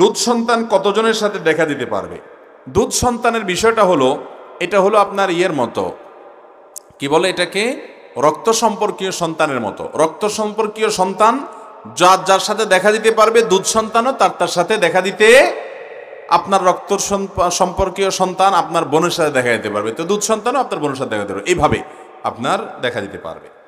দুধ সন্তান কতজনের সাথে দেখা দিতে পারবে দুধ সন্তানের বিষয়টা হলো এটা হলো আপনার ইয়ের মতো কি বলে এটাকে রক্ত সম্পর্কীয় সন্তানের মতো রক্ত সম্পর্কীয় সন্তান যার যার সাথে দেখা দিতে পারবে দুধ সন্তানও তার তার সাথে দেখা দিতে আপনার রক্ত সম্পর্কীয় সন্তান আপনার বোনের সাথে দেখা দিতে পারবে তো দুধ সন্তানও আপনার বোনের সাথে দেখা দিতে পারবে এইভাবে আপনার দেখা দিতে পারবে